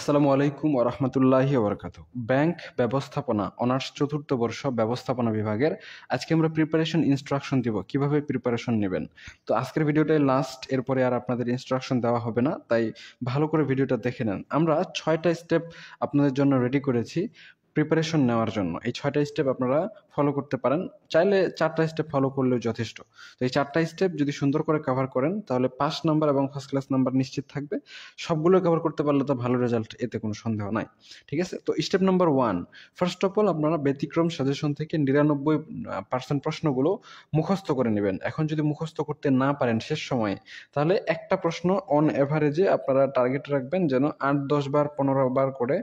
আসসালামু আলাইকুম ওরহমতুল্লাহি ওবরকাত ব্যাংক ব্যবস্থাপনা অনার্স চতুর্থ বর্ষ ব্যবস্থাপনা বিভাগের আজকে আমরা প্রিপারেশন ইনস্ট্রাকশন দিব কিভাবে প্রিপারেশন নেবেন তো আজকের ভিডিওটাই লাস্ট এরপরে আর আপনাদের ইনস্ট্রাকশন দেওয়া হবে না তাই ভালো করে ভিডিওটা দেখে নেন আমরা ছয়টা স্টেপ আপনাদের জন্য রেডি করেছি প্রিপারেশন নেওয়ার জন্য এই ছয়টা স্টেপ আপনারা ফলো করতে পারেন চাইলে চারটা স্টেপ ফলো করলেও যথেষ্ট তো এই চারটা স্টেপ যদি সুন্দর করে কভার করেন তাহলে পাস নাম্বার এবং ফার্স্ট ক্লাস নাম্বার নিশ্চিত থাকবে সবগুলো কভার করতে পারলে তো ভালো রেজাল্ট এতে কোনো সন্দেহ নাই ঠিক আছে তো step number one first of all আপনারা ব্যতিক্রম সাজেশন থেকে নিরানব্বই পার্সেন্ট প্রশ্নগুলো মুখস্থ করে নেবেন এখন যদি মুখস্থ করতে না পারেন শেষ সময়ে তাহলে একটা প্রশ্ন অন এভারেজে আপনারা টার্গেট রাখবেন যেন আট দশ বার পনেরো বার করে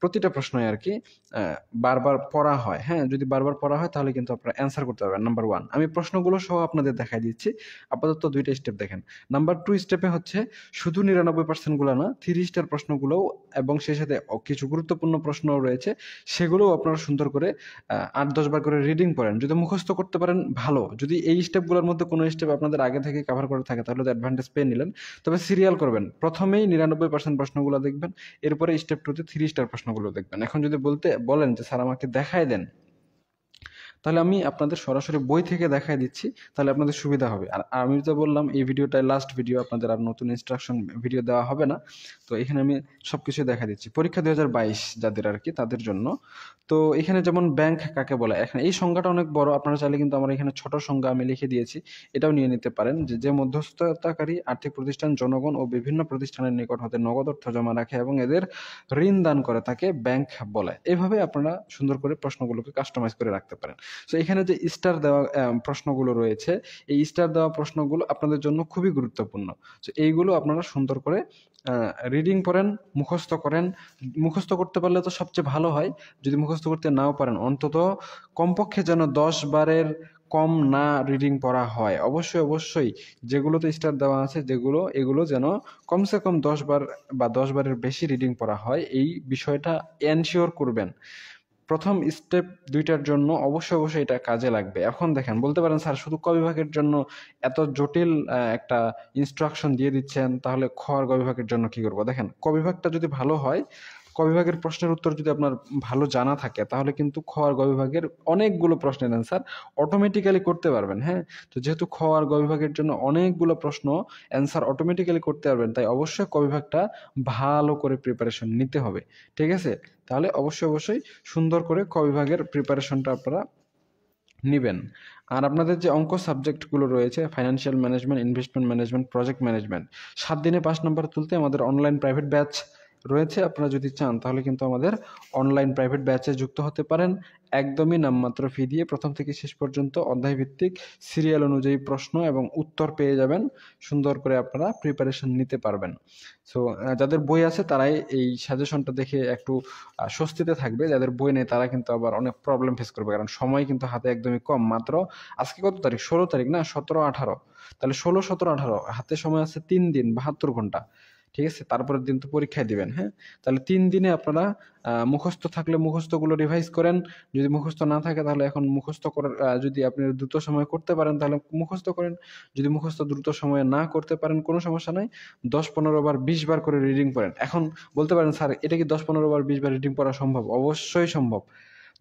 প্রতিটা প্রশ্নই আর কি বারবার পড়া হয় হ্যাঁ যদি বারবার পড়া করা হয় তাহলে কিন্তু আপনারা অ্যান্সার করতে পারবেন নাম্বার ওয়ান আমি প্রশ্নগুলো সহ আপনাদের দেখাই দিচ্ছি আপাতত দুইটা স্টেপ দেখেন নাম্বার টু স্টেপে হচ্ছে শুধু নিরানব্বই পার্সেন্টগুলো না থ্রি স্টার প্রশ্নগুলোও এবং সেই সাথে কিছু গুরুত্বপূর্ণ প্রশ্ন রয়েছে সেগুলোও আপনারা সুন্দর করে আট দশবার করে রিডিং করেন যদি মুখস্থ করতে পারেন ভালো যদি এই স্টেপগুলোর মধ্যে কোনো স্টেপ আপনাদের আগে থেকে কাভার করে থাকে তাহলে তো অ্যাডভান্টেজ পেয়ে নিলেন তবে সিরিয়াল করবেন প্রথমেই নিরানব্বই পার্সেন্ট প্রশ্নগুলো দেখবেন এরপরে স্টেপ টুতে থ্রি স্টার প্রশ্নগুলো দেখবেন এখন যদি বলতে বলেন যে স্যার আমাকে দেখায় দেন তাহলে আমি আপনাদের সরাসরি বই থেকে দেখাই দিচ্ছি তাহলে আপনাদের সুবিধা হবে আর আমি তো বললাম এই ভিডিওটায় লাস্ট ভিডিও আপনাদের আর নতুন ইনস্ট্রাকশন ভিডিও দেওয়া হবে না তো এখানে আমি সব কিছু দেখা দিচ্ছি পরীক্ষা দু যাদের আর কি তাদের জন্য তো এখানে যেমন ব্যাংক কাকে বলে এখানে এই সংজ্ঞাটা অনেক বড় আপনারা চাইলে কিন্তু আমার এখানে ছোট সংজ্ঞা আমি লিখে দিয়েছি এটাও নিয়ে নিতে পারেন যে যে মধ্যস্থতাকারী আর্থিক প্রতিষ্ঠান জনগণ ও বিভিন্ন প্রতিষ্ঠানের নিকট হতে নগদ অর্থ জমা রাখে এবং এদের ঋণ দান করে তাকে ব্যাংক বলে এভাবে আপনারা সুন্দর করে প্রশ্নগুলোকে কাস্টমাইজ করে রাখতে পারেন সো এখানে যে স্টার দেওয়া প্রশ্নগুলো রয়েছে এই স্টার দেওয়া প্রশ্নগুলো আপনাদের জন্য খুবই গুরুত্বপূর্ণ সো এইগুলো আপনারা সুন্দর করে রিডিং করেন মুখস্থ করেন মুখস্থ করতে পারলে তো সবচেয়ে ভালো হয় যদি মুখস্থ করতে নাও পারেন অন্তত কমপক্ষে যেন দশ বারের কম না রিডিং পড়া হয় অবশ্যই অবশ্যই যেগুলোতে স্টার দেওয়া আছে যেগুলো এগুলো যেন কমসে কম দশ বার বা দশ বারের বেশি রিডিং পড়া হয় এই বিষয়টা এনশিওর করবেন প্রথম স্টেপ দুইটার জন্য অবশ্যই অবশ্যই এটা কাজে লাগবে এখন দেখেন বলতে পারেন স্যার শুধু ক বিভাগের জন্য এত জটিল একটা ইনস্ট্রাকশন দিয়ে দিচ্ছেন তাহলে আর গ বিভাগের জন্য কি করবো দেখেন ক বিভাগটা যদি ভালো হয় ক বিভাগের প্রশ্নের উত্তর যদি আপনার ভালো জানা থাকে তাহলে কিন্তু খ আর গ বিভাগের অনেকগুলো প্রশ্নের অ্যান্সার অটোমেটিক্যালি করতে পারবেন হ্যাঁ তো যেহেতু খ আর গ বিভাগের জন্য অনেকগুলো প্রশ্ন অ্যান্সার অটোমেটিক্যালি করতে পারবেন তাই অবশ্যই ক বিভাগটা ভালো করে প্রিপারেশন নিতে হবে ঠিক আছে তাহলে অবশ্যই অবশ্যই সুন্দর করে ক বিভাগের প্রিপারেশনটা আপনারা নেবেন আর আপনাদের যে অঙ্ক সাবজেক্টগুলো রয়েছে financial management investment management project management সাত দিনে পাঁচ নম্বর তুলতে আমাদের অনলাইন প্রাইভেট ব্যাচ রয়েছে আপনারা যদি চান তাহলে কিন্তু আমাদের অনলাইন প্রাইভেট ব্যাচে যুক্ত হতে পারেন একদমই নামমাত্র ফি দিয়ে প্রথম থেকে শেষ পর্যন্ত অধ্যায়ভিত্তিক সিরিয়াল অনুযায়ী প্রশ্ন এবং উত্তর পেয়ে যাবেন সুন্দর করে আপনারা প্রিপারেশন নিতে পারবেন সো যাদের বই আছে তারাই এই সাজেশনটা দেখে একটু স্বস্তিতে থাকবে যাদের বই নেই তারা কিন্তু আবার অনেক প্রবলেম ফেস করবে কারণ সময় কিন্তু হাতে একদমই কম মাত্র আজকে কত তারিখ ষোলো তারিখ না সতেরো আঠারো তাহলে ষোলো সতেরো আঠারো হাতে সময় আছে তিন দিন বাহাত্তর ঘন্টা ঠিক আছে তারপরের দিন তো পরীক্ষায় দিবেন হ্যাঁ তাহলে তিন দিনে আপনারা মুখস্থ থাকলে মুখস্থগুলো রিভাইজ করেন যদি মুখস্থ না থাকে তাহলে এখন মুখস্থ করার যদি আপনি দ্রুত সময়ে করতে পারেন তাহলে মুখস্থ করেন যদি মুখস্থ দ্রুত সময়ে না করতে পারেন কোনো সমস্যা নাই দশ পনেরো বার বিশ বার করে রিডিং করেন এখন বলতে পারেন স্যার এটা কি দশ পনেরো বার বিশ বার রিডিং করা সম্ভব অবশ্যই সম্ভব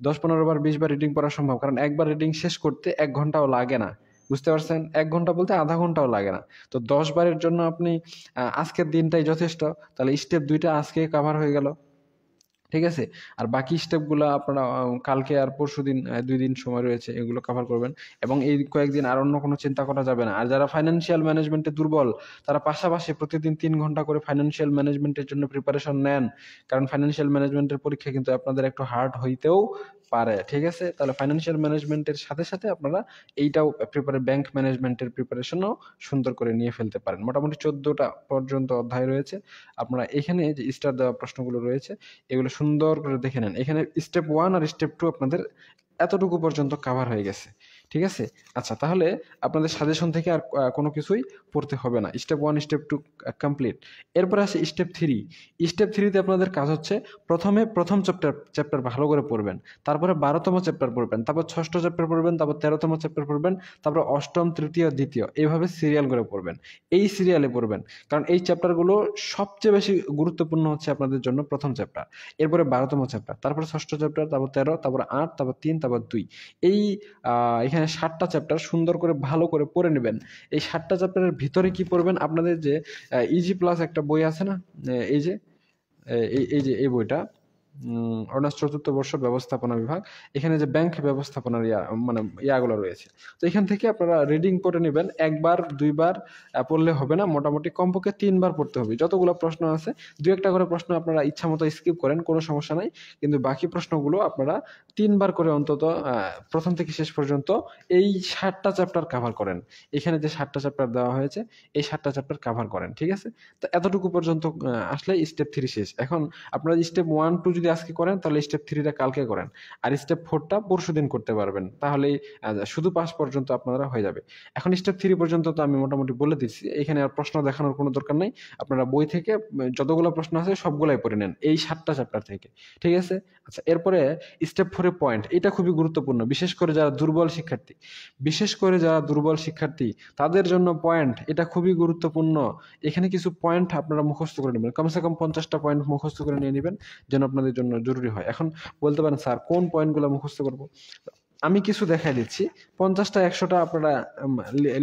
দশ পনেরো বার বিশ বার রিডিং করা সম্ভব কারণ একবার রিডিং শেষ করতে এক ঘন্টাও লাগে না বুঝতে পারছেন এক ঘন্টা বলতে আধা ঘন্টাও লাগে না তো দশ বারের জন্য আপনি আজকের দিনটাই যথেষ্ট তাহলে স্টেপ দুইটা আজকে কভার হয়ে গেল ঠিক আছে আর বাকি স্টেপগুলো আপনারা কালকে আর পরশু দিন দুই দিন সময় রয়েছে এগুলো কভার করবেন এবং এই কয়েকদিন আর অন্য কোনো চিন্তা করা যাবে না আর যারা ফাইন্যান্সিয়াল ম্যানেজমেন্টে দুর্বল তারা পাশাপাশি প্রতিদিন তিন ঘন্টা করে ফাইন্যান্সিয়াল ম্যানেজমেন্টের জন্য প্রিপারেশন নেন কারণ ফাইন্যান্সিয়াল ম্যানেজমেন্টের পরীক্ষা কিন্তু আপনাদের একটু হার্ড হইতেও পারে ঠিক আছে তাহলে ফাইন্যান্সিয়াল ম্যানেজমেন্টের সাথে সাথে আপনারা এইটাও প্রিপারে ব্যাংক ম্যানেজমেন্টের প্রিপারেশনও সুন্দর করে নিয়ে ফেলতে পারেন মোটামুটি চোদ্দোটা পর্যন্ত অধ্যায় রয়েছে আপনারা এখানে যে স্টার দেওয়া প্রশ্নগুলো রয়েছে এগুলো সুন্দর করে দেখে নেন এখানে স্টেপ ওয়ান আর স্টেপ টু আপনাদের এতটুকু পর্যন্ত কাভার হয়ে গেছে ঠিক আছে আচ্ছা তাহলে আপনাদের সাজেশন থেকে আর কোনো কিছুই পড়তে হবে না step one step two complete এরপরে আসে স্টেপ থ্রি স্টেপ থ্রিতে আপনাদের কাজ হচ্ছে প্রথমে প্রথম চ্যাপ্টার চ্যাপ্টার ভালো করে পড়বেন তারপরে বারোতম চ্যাপ্টার পড়বেন তারপর ষষ্ঠ চ্যাপ্টার পড়বেন তারপর তেরোতম চ্যাপ্টার পড়বেন তারপর অষ্টম তৃতীয় দ্বিতীয় এইভাবে সিরিয়াল করে পড়বেন এই সিরিয়ালে পড়বেন কারণ এই চ্যাপ্টারগুলো সবচেয়ে বেশি গুরুত্বপূর্ণ হচ্ছে আপনাদের জন্য প্রথম চ্যাপ্টার এরপরে বারোতম চ্যাপ্টার তারপরে ষষ্ঠ চ্যাপ্টার তারপর তেরো তারপর আট তারপর তিন তারপর দুই এই এখানে এখানে হ্যাঁ, সাতটা চ্যাপ্টার সুন্দর করে ভালো করে পড়ে নেবেন এই সাতটা চ্যাপ্টারের ভিতরে কি পড়বেন আপনাদের যে ইজি প্লাস e একটা বই আছে না এই যে এই যে এই বইটা অনার্স চতুর্থ বর্ষ ব্যবস্থাপনা বিভাগ এখানে যে ব্যাংক ব্যবস্থাপনার ইয়া মানে ইয়াগুলো রয়েছে তো এখান থেকে আপনারা রিডিং করে নেবেন একবার দুইবার পড়লে হবে না মোটামুটি কমপক্ষে তিনবার পড়তে হবে যতগুলো প্রশ্ন আছে দু একটা করে প্রশ্ন আপনারা ইচ্ছা মতো স্কিপ করেন কোনো সমস্যা নাই কিন্তু বাকি প্রশ্নগুলো আপনারা তিনবার করে অন্তত প্রথম থেকে শেষ পর্যন্ত এই ষাটটা চ্যাপ্টার কাভার করেন এখানে যে ষাটটা চ্যাপ্টার দেওয়া হয়েছে এই ষাটটা চ্যাপ্টার কাভার করেন ঠিক আছে তো এতটুকু পর্যন্ত আসলে স্টেপ থ্রি শেষ এখন আপনারা স্টেপ ওয়ান টু যদি আজকে করেন তাহলে স্টেপ থ্রিটা কালকে করেন আর স্টেপ ফোরটা পরশু দিন করতে পারবেন তাহলে শুধু পাস পর্যন্ত আপনারা হয়ে যাবে এখন স্টেপ থ্রি পর্যন্ত তো আমি মোটামুটি বলে দিচ্ছি এখানে আর প্রশ্ন দেখানোর কোনো দরকার নাই আপনারা বই থেকে যতগুলো প্রশ্ন আছে সবগুলাই পড়ে নেন এই সাতটা চ্যাপ্টার থেকে ঠিক আছে আচ্ছা এরপরে স্টেপ ফোরে পয়েন্ট এটা খুবই গুরুত্বপূর্ণ বিশেষ করে যারা দুর্বল শিক্ষার্থী বিশেষ করে যারা দুর্বল শিক্ষার্থী তাদের জন্য পয়েন্ট এটা খুবই গুরুত্বপূর্ণ এখানে কিছু পয়েন্ট আপনারা মুখস্থ করে নেবেন কমসে কম পঞ্চাশটা পয়েন্ট মুখস্থ করে নিয়ে নেবেন যেন আপনাদের আমাদের জন্য জরুরি হয় এখন বলতে পারেন স্যার কোন পয়েন্টগুলো মুখস্থ করবো আমি কিছু দেখাই দিচ্ছি পঞ্চাশটা একশোটা আপনারা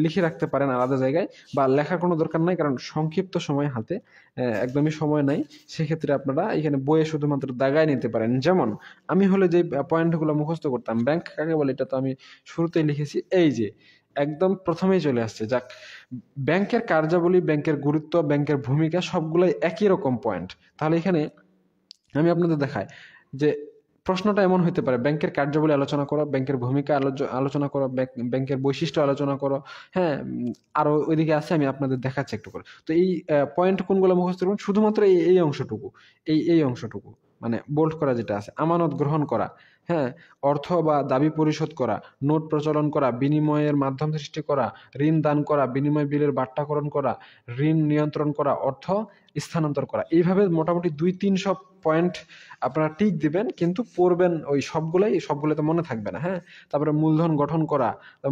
লিখে রাখতে পারেন আলাদা জায়গায় বা লেখার কোনো দরকার নাই কারণ সংক্ষিপ্ত সময় হাতে একদমই সময় নাই সেক্ষেত্রে আপনারা এখানে বইয়ে শুধুমাত্র দাগায় নিতে পারেন যেমন আমি হলে যে পয়েন্টগুলো মুখস্থ করতাম ব্যাংক কাকে বলে এটা তো আমি শুরুতেই লিখেছি এই যে একদম প্রথমেই চলে আসছে যাক ব্যাংকের কার্যাবলী ব্যাংকের গুরুত্ব ব্যাংকের ভূমিকা সবগুলোই একই রকম পয়েন্ট তাহলে এখানে আমি আপনাদের দেখাই যে প্রশ্নটা এমন হতে পারে ব্যাংকের কার্যাবলী আলোচনা করো ব্যাংকের ভূমিকা আলোচনা করো ব্যাংকের বৈশিষ্ট্য আলোচনা করো হ্যাঁ আরও ওইদিকে আছে আমি আপনাদের দেখাচ্ছি একটু করে তো এই পয়েন্ট কোনগুলো মুখস্থ করুন শুধুমাত্র এই এই অংশটুকু এই এই অংশটুকু মানে বোল্ড করা যেটা আছে আমানত গ্রহণ করা হ্যাঁ অর্থ বা দাবি পরিশোধ করা নোট প্রচলন করা বিনিময়ের মাধ্যম সৃষ্টি করা ঋণ দান করা বিনিময় বিলের বাট্টাকরণ করা ঋণ নিয়ন্ত্রণ করা অর্থ স্থানান্তর করা এইভাবে মোটামুটি দুই তিনশো পয়েন্ট আপনারা টিক দিবেন কিন্তু পড়বেন ওই সবগুলোই সবগুলো তো মনে থাকবে না হ্যাঁ তারপরে মূলধন গঠন করা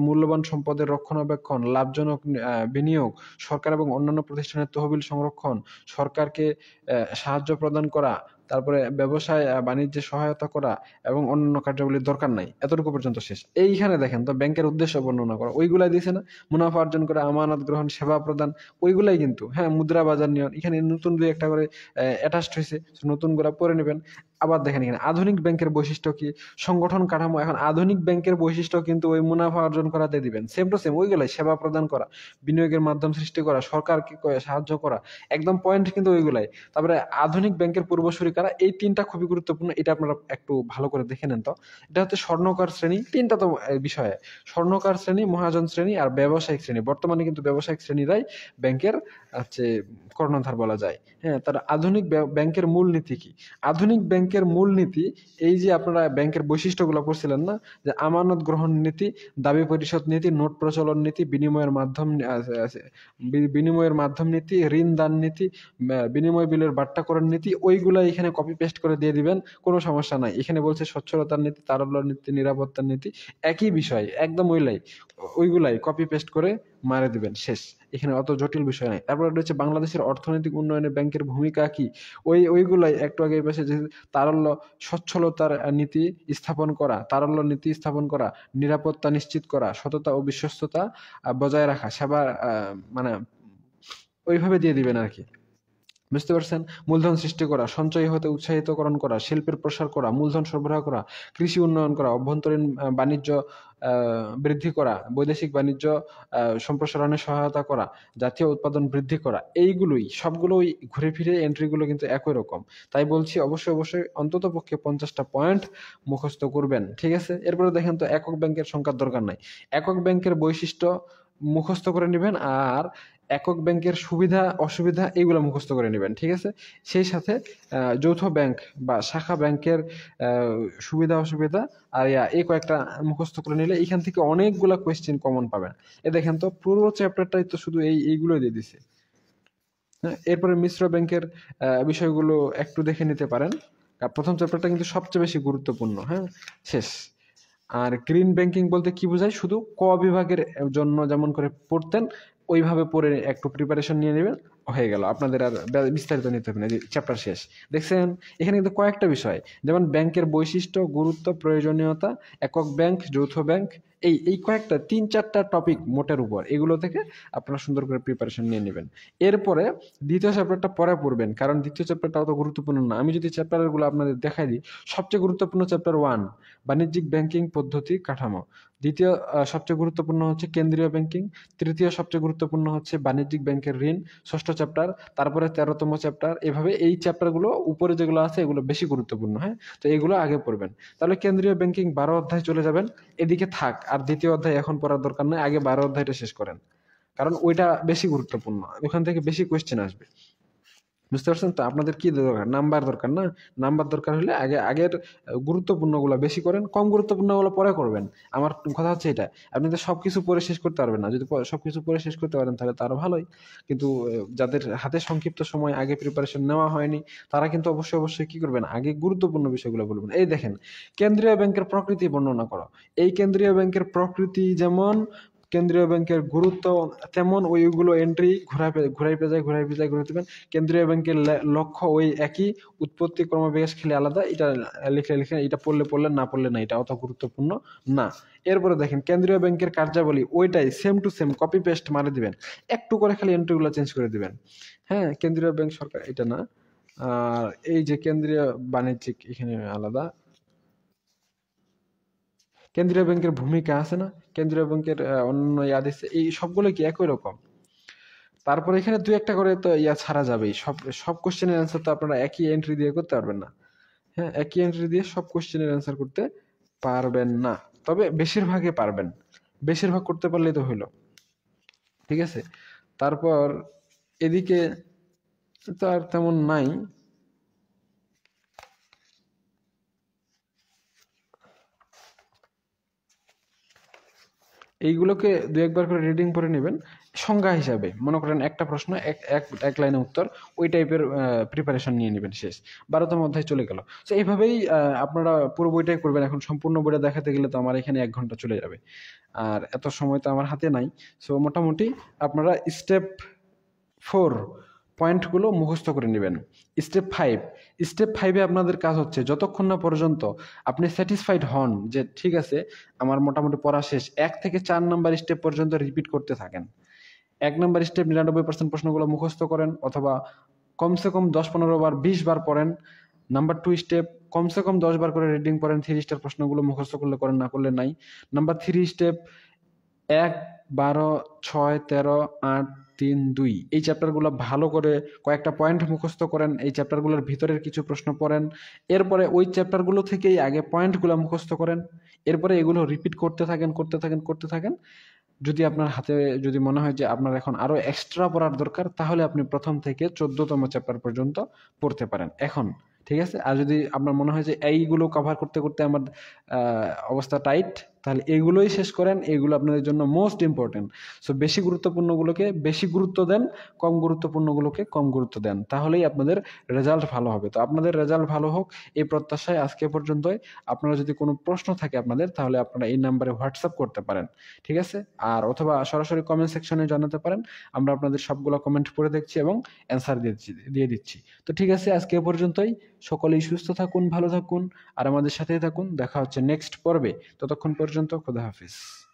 মূল্যবান সম্পদের রক্ষণাবেক্ষণ লাভজনক বিনিয়োগ সরকার এবং অন্যান্য প্রতিষ্ঠানের তহবিল সংরক্ষণ সরকারকে সাহায্য প্রদান করা তারপরে ব্যবসায় বাণিজ্যে সহায়তা করা এবং অন্যান্য কার্যাবলীর দরকার নাই এতটুকু পর্যন্ত শেষ এইখানে দেখেন তো ব্যাংকের উদ্দেশ্য বর্ণনা করা ওইগুলাই দিয়েছে না মুনাফা অর্জন করা আমানত গ্রহণ সেবা প্রদান ওইগুলাই কিন্তু হ্যাঁ মুদ্রা বাজার নিয়ম এখানে নতুন দুই একটা করে অ্যাটাচড হয়েছে নতুন করে পরে নেবেন আবার দেখেন এখানে আধুনিক ব্যাংকের বৈশিষ্ট্য কি সংগঠন কাঠামো এখন আধুনিক ব্যাংকের বৈশিষ্ট্য কিন্তু ওই মুনাফা অর্জন করাতে দিবেন সেম টু সেম ওইগুলাই সেবা প্রদান করা বিনিয়োগের মাধ্যম সৃষ্টি করা সরকারকে সাহায্য করা একদম পয়েন্ট কিন্তু ওইগুলাই তারপরে আধুনিক ব্যাংকের পূর্বসূরি কারা এই তিনটা খুবই গুরুত্বপূর্ণ এটা আপনারা একটু ভালো করে দেখে নেন তো এটা হচ্ছে স্বর্ণকার শ্রেণী তিনটা তো বিষয়ে স্বর্ণকার শ্রেণী মহাজন শ্রেণী আর ব্যবসায়িক শ্রেণী বর্তমানে কিন্তু ব্যবসায়িক শ্রেণীরাই ব্যাংকের হচ্ছে কর্ণধার বলা যায় হ্যাঁ তার আধুনিক ব্যাংকের মূল নীতি কি আধুনিক ব্যাংক ব্যাংকের মূল নীতি এই যে আপনারা ব্যাংকের বৈশিষ্ট্যগুলো পড়ছিলেন না যে আমানত গ্রহণ নীতি দাবি পরিশোধ নীতি নোট প্রচলন নীতি বিনিময়ের মাধ্যম বিনিময়ের মাধ্যম নীতি ঋণ দান নীতি বিনিময় বিলের বাট্টাকরণ নীতি ওইগুলা এখানে কপি পেস্ট করে দিয়ে দিবেন কোনো সমস্যা নাই এখানে বলছে সচ্ছলতার নীতি তারল্য নীতি নিরাপত্তার নীতি একই বিষয় একদম ওইলাই ওইগুলাই কপি পেস্ট করে মারে দিবেন শেষ এখানে অত জটিল বিষয় নাই তারপর রয়েছে বাংলাদেশের অর্থনৈতিক উন্নয়নে ব্যাংকের ভূমিকা কি ওই ওইগুলাই একটু আগে পাশে যে তারল্য সচ্ছলতার নীতি স্থাপন করা তারল্য নীতি স্থাপন করা নিরাপত্তা নিশ্চিত করা সততা ও বিশ্বস্ততা বজায় রাখা সেবা মানে ওইভাবে দিয়ে দিবেন আর কি বুঝতে পারছেন মূলধন সৃষ্টি করা সঞ্চয় হতে উৎসাহিতকরণ করা শিল্পের প্রসার করা মূলধন সরবরাহ করা কৃষি উন্নয়ন করা অভ্যন্তরীণ বাণিজ্য বৃদ্ধি করা বৈদেশিক বাণিজ্য সম্প্রসারণে সহায়তা করা জাতীয় উৎপাদন বৃদ্ধি করা এইগুলোই সবগুলোই ঘুরে ফিরে এন্ট্রিগুলো কিন্তু একই রকম তাই বলছি অবশ্যই অবশ্যই অন্তত পক্ষে পঞ্চাশটা পয়েন্ট মুখস্থ করবেন ঠিক আছে এরপরে দেখেন তো একক ব্যাংকের সংখ্যার দরকার নাই একক ব্যাংকের বৈশিষ্ট্য মুখস্থ করে নেবেন আর একক ব্যাংকের সুবিধা অসুবিধা এইগুলো মুখস্থ করে নেবেন ঠিক আছে সেই সাথে যৌথ ব্যাংক বা শাখা ব্যাংকের সুবিধা অসুবিধা আর এই কয়েকটা মুখস্থ করে নিলে এখান থেকে অনেকগুলো কোয়েশ্চেন কমন পাবেন এ দেখেন তো পুরো চ্যাপ্টারটাই তো শুধু এই এইগুলো দিয়ে দিছে হ্যাঁ, এরপরে মিশ্র ব্যাংকের বিষয়গুলো একটু দেখে নিতে পারেন প্রথম চ্যাপ্টারটা কিন্তু সবচেয়ে বেশি গুরুত্বপূর্ণ হ্যাঁ শেষ আর গ্রিন ব্যাংকিং বলতে কি বোঝায় শুধু ক বিভাগের জন্য যেমন করে পড়তেন ওইভাবে পড়ে একটু প্রিপারেশন নিয়ে নেবেন হয়ে গেল আপনাদের আর বিস্তারিত নিতে হবে না চ্যাপ্টার শেষ দেখছেন এখানে কিন্তু কয়েকটা বিষয় যেমন ব্যাংকের বৈশিষ্ট্য গুরুত্ব প্রয়োজনীয়তা একক ব্যাংক যৌথ ব্যাংক এই এই কয়েকটা তিন চারটা টপিক মোটের উপর এগুলো থেকে আপনারা সুন্দর করে প্রিপারেশন নিয়ে নেবেন এরপরে দ্বিতীয় চ্যাপ্টারটা পরে পড়বেন কারণ দ্বিতীয় চ্যাপ্টারটা অত গুরুত্বপূর্ণ না আমি যদি চ্যাপ্টারগুলো আপনাদের দেখাই দিই সবচেয়ে গুরুত্বপূর্ণ চ্যাপ্টার ওয়ান বাণিজ্যিক ব্যাংকিং পদ্ধতি কাঠামো দ্বিতীয় সবচেয়ে গুরুত্বপূর্ণ হচ্ছে কেন্দ্রীয় ব্যাংকিং তৃতীয় সবচেয়ে গুরুত্বপূর্ণ হচ্ছে বাণিজ্যিক ব্যাংকের ঋণ ষষ্ঠ চ্যাপ্টার তারপরে তেরোতম চ্যাপ্টার এভাবে এই চ্যাপ্টারগুলো উপরে যেগুলো আছে এগুলো বেশি গুরুত্বপূর্ণ হ্যাঁ তো এগুলো আগে পড়বেন তাহলে কেন্দ্রীয় ব্যাংকিং বারো অধ্যায় চলে যাবেন এদিকে থাক আর দ্বিতীয় অধ্যায় এখন পড়ার দরকার নয় আগে বারো অধ্যায়টা শেষ করেন কারণ ওইটা বেশি গুরুত্বপূর্ণ ওখান থেকে বেশি কোয়েশ্চেন আসবে বুঝতে পারছেন তো আপনাদের কী দরকার নাম্বার দরকার না নাম্বার দরকার হলে আগে আগের গুরুত্বপূর্ণগুলো বেশি করেন কম গুরুত্বপূর্ণগুলো পরে করবেন আমার কথা হচ্ছে এটা আপনি তো সব কিছু পরে শেষ করতে পারবেন না যদি সব কিছু পরে শেষ করতে পারেন তাহলে তারও ভালোই কিন্তু যাদের হাতে সংক্ষিপ্ত সময় আগে প্রিপারেশন নেওয়া হয়নি তারা কিন্তু অবশ্যই অবশ্যই কী করবেন আগে গুরুত্বপূর্ণ বিষয়গুলো বলবেন এই দেখেন কেন্দ্রীয় ব্যাংকের প্রকৃতি বর্ণনা করো এই কেন্দ্রীয় ব্যাংকের প্রকৃতি যেমন কেন্দ্রীয় ব্যাংকের গুরুত্ব তেমন ওইগুলো এন্ট্রি ঘুরাইবে ঘুরাইবে যায় ঘুরাইবে ঘুরাই ঘুরাইতে কেন্দ্রীয় ব্যাংকের লক্ষ্য ওই একই উৎপত্তি ক্রমবিকাশ খেলে আলাদা এটা লিখে লিখে এটা পড়লে পড়লে না পড়লে না এটা অত গুরুত্বপূর্ণ না এরপরে দেখেন কেন্দ্রীয় ব্যাংকের কার্যাবলী ওইটাই same to same copy paste মারে দিবেন একটু করে খালি এন্ট্রিগুলো চেঞ্জ করে দিবেন হ্যাঁ কেন্দ্রীয় ব্যাংক সরকার এটা না আর এই যে কেন্দ্রীয় বাণিজ্যিক এখানে আলাদা কেন্দ্রীয় ব্যাংকের ভূমিকা আছে না কেন্দ্রীয় ব্যাংকের অন্য ইয়া আছে এই সবগুলো কি একই রকম তারপর এখানে দুই একটা করে তো ইয়া ছাড়া যাবেই সব সব কোশ্চেনের অ্যান্সার তো আপনারা একই এন্ট্রি দিয়ে করতে পারবেন না হ্যাঁ একই এন্ট্রি দিয়ে সব কোশ্চেনের অ্যান্সার করতে পারবেন না তবে বেশিরভাগে পারবেন বেশিরভাগ করতে পারলেই তো হইলো ঠিক আছে তারপর এদিকে তো আর তেমন নাই এইগুলোকে দু একবার করে রিডিং পড়ে নেবেন সংজ্ঞা হিসাবে মনে করেন একটা প্রশ্ন এক এক এক লাইনে উত্তর ওই টাইপের প্রিপারেশন নিয়ে নেবেন শেষ বারোতম অধ্যায় চলে গেল তো এইভাবেই আপনারা পুরো বইটাই করবেন এখন সম্পূর্ণ বইটা দেখাতে গেলে তো আমার এখানে এক ঘন্টা চলে যাবে আর এত সময় তো আমার হাতে নাই সো মোটামুটি আপনারা স্টেপ ফোর পয়েন্টগুলো মুখস্থ করে নেবেন স্টেপ ফাইভ স্টেপ ফাইভে আপনাদের কাজ হচ্ছে যতক্ষণ না পর্যন্ত আপনি স্যাটিসফাইড হন যে ঠিক আছে আমার মোটামুটি পড়া শেষ এক থেকে চার নাম্বার স্টেপ পর্যন্ত রিপিট করতে থাকেন এক নাম্বার স্টেপ নিরানব্বই পার্সেন্ট প্রশ্নগুলো মুখস্থ করেন অথবা কমসে কম দশ পনেরো বার বিশ বার পড়েন নাম্বার টু স্টেপ কমসে কম দশ বার করে রিডিং করেন থ্রি স্টার প্রশ্নগুলো মুখস্থ করলে করেন না করলে নাই নাম্বার থ্রি স্টেপ এক বারো ছয় তেরো আট তিন দুই এই চ্যাপ্টারগুলো ভালো করে কয়েকটা পয়েন্ট মুখস্থ করেন এই চ্যাপ্টারগুলোর ভিতরের কিছু প্রশ্ন পড়েন এরপরে ওই চ্যাপ্টারগুলো থেকেই আগে পয়েন্টগুলো মুখস্থ করেন এরপরে এগুলো রিপিট করতে থাকেন করতে থাকেন করতে থাকেন যদি আপনার হাতে যদি মনে হয় যে আপনার এখন আরও এক্সট্রা পড়ার দরকার তাহলে আপনি প্রথম থেকে চোদ্দতম চ্যাপ্টার পর্যন্ত পড়তে পারেন এখন ঠিক আছে আর যদি আপনার মনে হয় যে এইগুলো কভার করতে করতে আমার অবস্থা টাইট তাহলে এগুলোই শেষ করেন এগুলো আপনাদের জন্য মোস্ট ইম্পর্টেন্ট সো বেশি গুরুত্বপূর্ণগুলোকে বেশি গুরুত্ব দেন কম গুরুত্বপূর্ণগুলোকে কম গুরুত্ব দেন তাহলেই আপনাদের রেজাল্ট ভালো হবে তো আপনাদের রেজাল্ট ভালো হোক এই প্রত্যাশায় আজকে পর্যন্তই আপনারা যদি কোনো প্রশ্ন থাকে আপনাদের তাহলে আপনারা এই নাম্বারে হোয়াটসঅ্যাপ করতে পারেন ঠিক আছে আর অথবা সরাসরি কমেন্ট সেকশনে জানাতে পারেন আমরা আপনাদের সবগুলো কমেন্ট পড়ে দেখছি এবং অ্যান্সার দিয়েছি দিয়ে দিচ্ছি তো ঠিক আছে আজকে পর্যন্তই সকলেই সুস্থ থাকুন ভালো থাকুন আর আমাদের সাথেই থাকুন দেখা হচ্ছে নেক্সট পর্বে ততক্ষণ পর্যন্ত junto com o da